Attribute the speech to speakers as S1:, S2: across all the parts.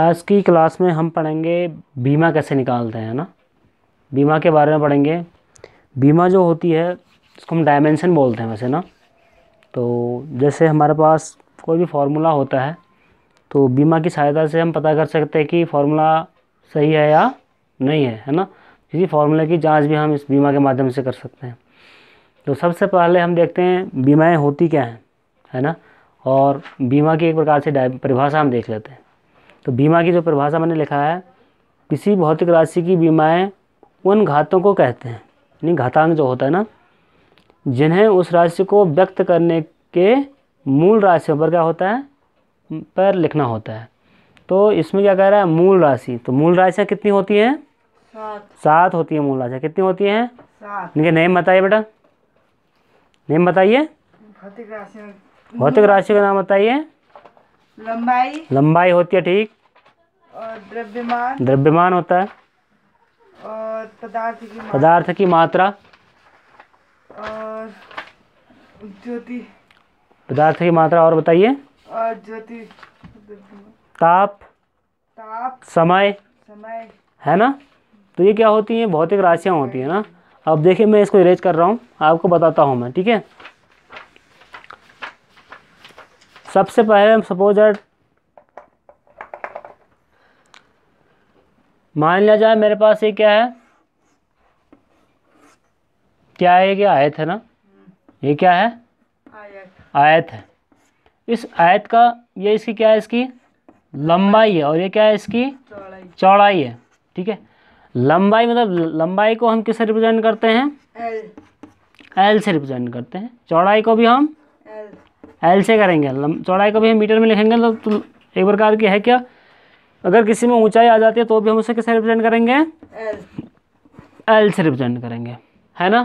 S1: आज की क्लास में हम पढ़ेंगे बीमा कैसे निकालते हैं ना बीमा के बारे में पढ़ेंगे बीमा जो होती है उसको हम डायमेंशन बोलते हैं वैसे ना तो जैसे हमारे पास कोई भी फार्मूला होता है तो बीमा की सहायता से हम पता कर सकते हैं कि फार्मूला सही है या नहीं है है ना इसी फार्मूला की जांच भी हम इस बीमा के माध्यम से कर सकते हैं तो सबसे पहले हम देखते हैं बीमाएँ होती क्या हैं है ना और बीमा की एक प्रकार से परिभाषा हम देख लेते हैं तो बीमा की जो परिभाषा मैंने लिखा है किसी भौतिक राशि की बीमाएँ उन घातों को कहते हैं यानी घातांक जो होता है ना जिन्हें उस राशि को व्यक्त करने के मूल राशियों पर क्या होता है पर लिखना होता है तो इसमें क्या कह रहा है मूल राशि तो मूल राशियाँ कितनी होती हैं सात होती है मूल राशियाँ कितनी होती हैं इनके नेम बताइए बेटा नेम बताइए भौतिक राशि का नाम बताइए लंबाई लंबाई होती है ठीक और द्रव्यमान द्रव्यमान होता है और पदार्थ की पदार्थ की मात्रा और ज्योति पदार्थ की मात्रा और बताइए और ज्योति ताप ताप समय समय है ना तो ये क्या होती हैं भौतिक राशियाँ होती हैं ना अब देखिए मैं इसको इरेज कर रहा हूँ आपको बताता हूँ मैं ठीक है सबसे पहले हम सपोज दैट मान लिया जाए मेरे पास ये क्या है क्या है ये आयत है ना ये क्या है आयत आयत है इस आयत का ये इसकी क्या है इसकी लंबाई है और ये क्या है इसकी चौड़ाई है ठीक है लंबाई मतलब लंबाई को हम किससे रिप्रेजेंट करते हैं एल एल से रिप्रेजेंट करते हैं चौड़ाई को भी हम एल से करेंगे चौड़ाई को भी हम मीटर में लिखेंगे तो, एक प्रकार की है क्या अगर किसी में ऊंचाई आ जाती है तो भी हम उसे कैसे रिप्रेजेंट करेंगे एल से रिप्रेजेंट करेंगे है ना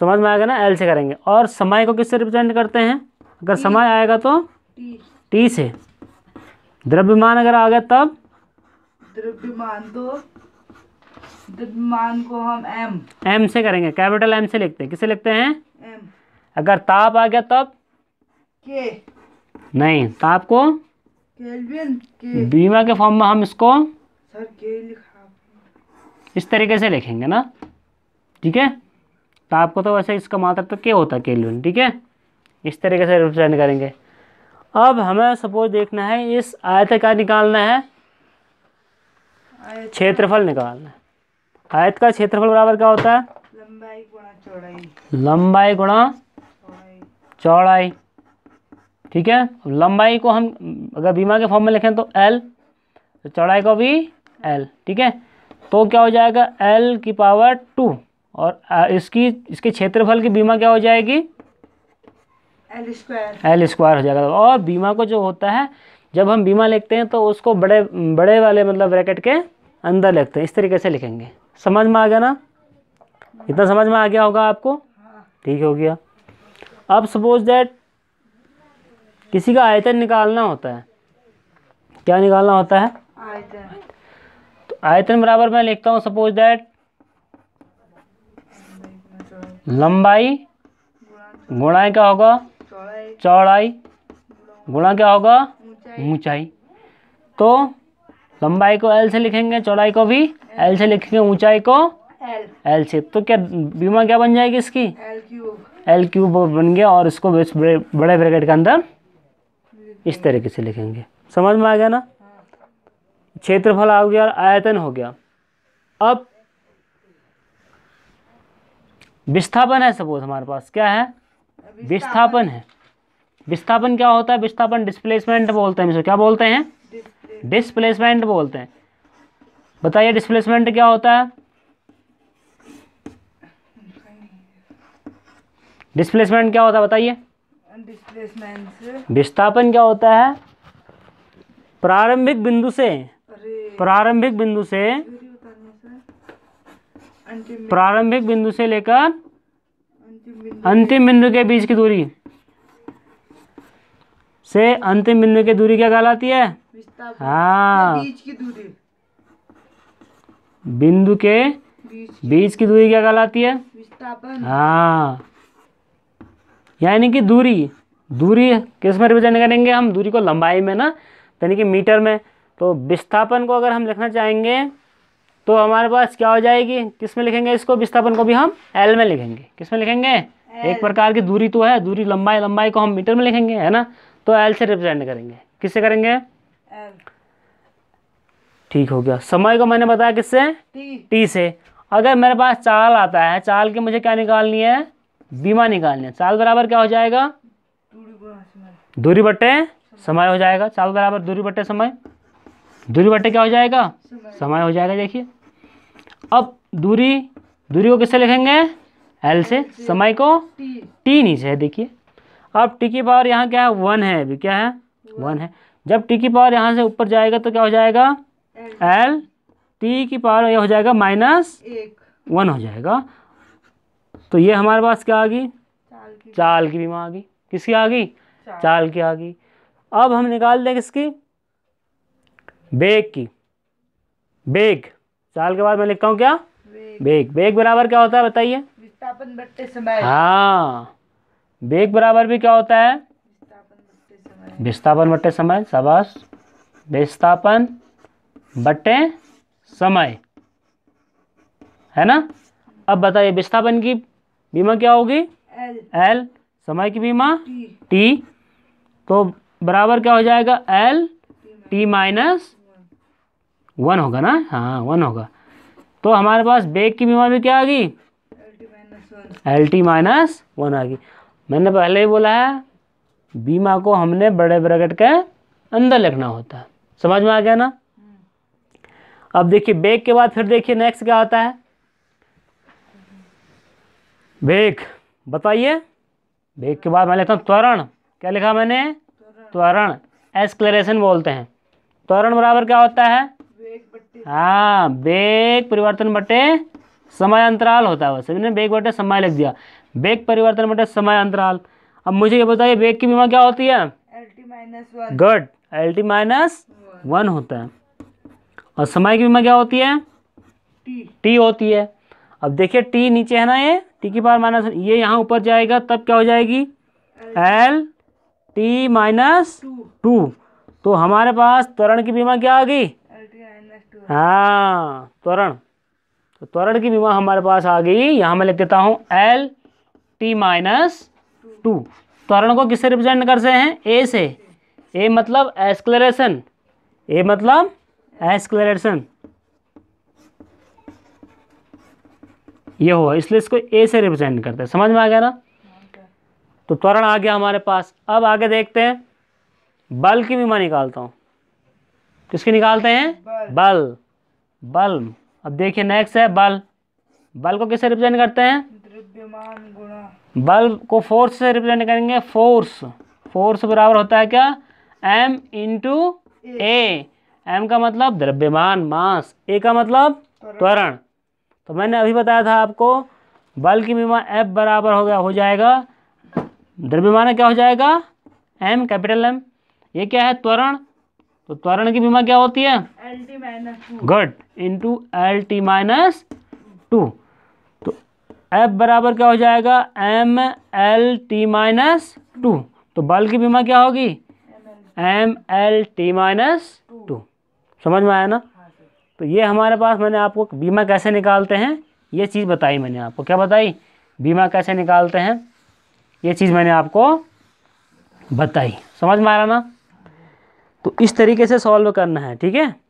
S1: समझ में आएगा ना एल से करेंगे और समय को किससे रिप्रेजेंट करते हैं अगर समय आएगा तो टी से द्रव्यमान अगर आ गया तब द्रव्यमान तो द्रव्यमान को हम एम एम से करेंगे कैपिटल एम से लिखते हैं किसे लिखते हैं एम अगर ताप आ गया तब के नहीं ताप तो को केल्विन के बीमा के फॉर्म में हम इसको सर के लिखा इस तरीके से लिखेंगे ना ठीक है ताप तो को तो वैसे इसका मात्र तो के होता है केल्विन ठीक है इस तरीके से रिप्रेजेंट करेंगे अब हमें सपोज देखना है इस आयत का निकालना है क्षेत्रफल निकालना है आयत का क्षेत्रफल बराबर क्या होता है लंबाई गुणा चौड़ाई लंबाई गुणा चौड़ाई ठीक है लंबाई को हम अगर बीमा के फॉर्म में लिखें तो एल तो चौड़ाई को भी एल ठीक है तो क्या हो जाएगा एल की पावर टू और इसकी इसके क्षेत्रफल की बीमा क्या हो जाएगी एल स्क्वायर एल स्क्वायर हो जाएगा और बीमा को जो होता है जब हम बीमा लिखते हैं तो उसको बड़े बड़े वाले मतलब ब्रैकेट के अंदर लिखते हैं इस तरीके से लिखेंगे समझ में आ गया ना इतना समझ में आ गया होगा आपको हाँ। ठीक हो गया अब सपोज दैट किसी का आयतन निकालना होता है क्या निकालना होता है आयतन तो आयतन बराबर मैं लिखता हूँ सपोज दैट लंबाई गुणा क्या होगा चौड़ाई गुणा क्या होगा ऊंचाई तो लंबाई को एल से लिखेंगे चौड़ाई को भी एल से लिखेंगे ऊंचाई को एल से तो क्या बीमा क्या बन जाएगी इसकी एल क्यूब बन गया और इसको बड़े ब्रैकेट के अंदर इस तरीके से लिखेंगे समझ में आ गया ना क्षेत्रफल आ गया आयतन हो गया अब विस्थापन है सपोज हमारे पास क्या है विस्थापन है विस्थापन क्या होता है विस्थापन डिस्प्लेसमेंट बोलते हैं इसको क्या बोलते हैं डिस्प्लेसमेंट बोलते हैं बताइए डिस्प्लेसमेंट क्या होता है डिस्प्लेसमेंट क्या होता है बताइए विस्थापन क्या होता है प्रारंभिक बिंदु से प्रारंभिक बिंदु से प्रारंभिक बिंदु से लेकर अंतिम बिंदु के बीच की दूरी से अंतिम बिंदु की दूरी क्या कहलाती है हाँ बिंदु के बीच की दूरी क्या कहलाती है हाँ यानी कि दूरी दूरी किस में रिप्रेजेंट करेंगे हम दूरी को लंबाई में ना यानी कि मीटर में तो विस्थापन को अगर हम लिखना चाहेंगे तो हमारे पास क्या हो जाएगी किस में लिखेंगे इसको विस्थापन को भी हम एल में लिखेंगे किस में लिखेंगे L. एक प्रकार की दूरी तो है दूरी लंबाई लंबाई को हम मीटर में लिखेंगे है ना तो एल से रिप्रेजेंट करेंगे किससे करेंगे ठीक हो गया समय को मैंने बताया किससे टी से अगर मेरे पास चाल आता है चाल की मुझे क्या निकालनी है बीमा निकालने चाल बराबर क्या हो जाएगा दूरी बट्टे समय हो जाएगा चाल बराबर दूरी बट्टे समय दूरी बट्टे क्या हो जाएगा समय हो जाएगा देखिए अब दूरी दूरी को किससे लिखेंगे एल से समय को टी नीचे है देखिए अब टी की पावर यहाँ क्या है वन है अभी क्या है वन है जब टी की पावर यहाँ से ऊपर जाएगा तो क्या हो जाएगा एल टी की पावर यह हो जाएगा माइनस वन हो जाएगा तो ये हमारे पास क्या आ गई चाल की बीमा आ गई किसकी आ गई चाल की आ गई अब हम निकाल दें किसकी बेग की बेग चाल के बाद मैं लिखता हूँ क्या बेग बेग बराबर क्या होता है बताइए विस्थापन बढ़ते समय हाँ बेग बराबर भी क्या होता है विस्थापन बट्टे समय शाबाश विस्थापन बट्टे समय है ना अब बताइए विस्थापन की बीमा क्या होगी एल एल समय की बीमा टी तो बराबर क्या हो जाएगा एल टी माइनस वन होगा ना हाँ वन होगा तो हमारे पास बेग की बीमा भी क्या आ गई एल टी माइनस वन आ गई मैंने पहले ही बोला है बीमा को हमने बड़े ब्रैकेट के अंदर लिखना होता है समझ में आ गया ना हम्म। अब देखिए बेग के बाद फिर देखिए नेक्स्ट क्या आता है वेग बताइए वेग के बाद मैं लिखता हूँ त्वरण क्या लिखा मैंने त्वरण एस्क्लेरेशन बोलते हैं त्वरण बराबर क्या होता है हाँ वेग परिवर्तन बटे समय अंतराल होता है वैसे बेग वेग बटे समय लिख दिया वेग परिवर्तन बटे समय अंतराल अब मुझे ये बताइए वेग की बीमा क्या होती है गड एल टी माइनस वन होता है और समय की बीमा क्या होती है टी होती है अब देखिए टी नीचे है ना ये टी की पावर माइनस ये यहाँ ऊपर जाएगा तब क्या हो जाएगी एल टी माइनस टू तो हमारे पास त्वरण की बीमा क्या आ गई हाँ त्वरण तो त्वरण की बीमा हमारे पास आ गई यहाँ मैं लिख देता हूँ एल टी माइनस टू त्वरण को किससे रिप्रेजेंट करते हैं ए से ए मतलब एस्क्लेरेशन ए मतलब एस्क्लेरेशन ये हुआ इसलिए इसको ए से रिप्रेजेंट करते हैं समझ में आ गया ना तो त्वरण आ गया हमारे पास अब आगे देखते हैं बल की विमा निकालता हूँ किसकी निकालते हैं बल बल अब देखिए नेक्स्ट है बल बल को किससे रिप्रेजेंट करते हैं बल को फोर्स से रिप्रेजेंट करेंगे फोर्स फोर्स बराबर होता है क्या एम इंटू एम का मतलब द्रव्यमान मास ए का मतलब त्वरण तो मैंने अभी बताया था आपको बल की बीमा एफ बराबर हो गया हो जाएगा द्रव्यमान क्या हो जाएगा एम कैपिटल एम ये क्या है त्वरण तो त्वरण की बीमा क्या होती है L T minus good into L T minus two तो एफ बराबर क्या हो जाएगा M L T minus two तो बल की बीमा क्या होगी M L T minus two समझ में आया ना तो ये हमारे पास मैंने आपको बीमा कैसे निकालते हैं ये चीज़ बताई मैंने आपको क्या बताई बीमा कैसे निकालते हैं ये चीज़ मैंने आपको बताई समझ में आ रहा ना तो इस तरीके से सॉल्व करना है ठीक है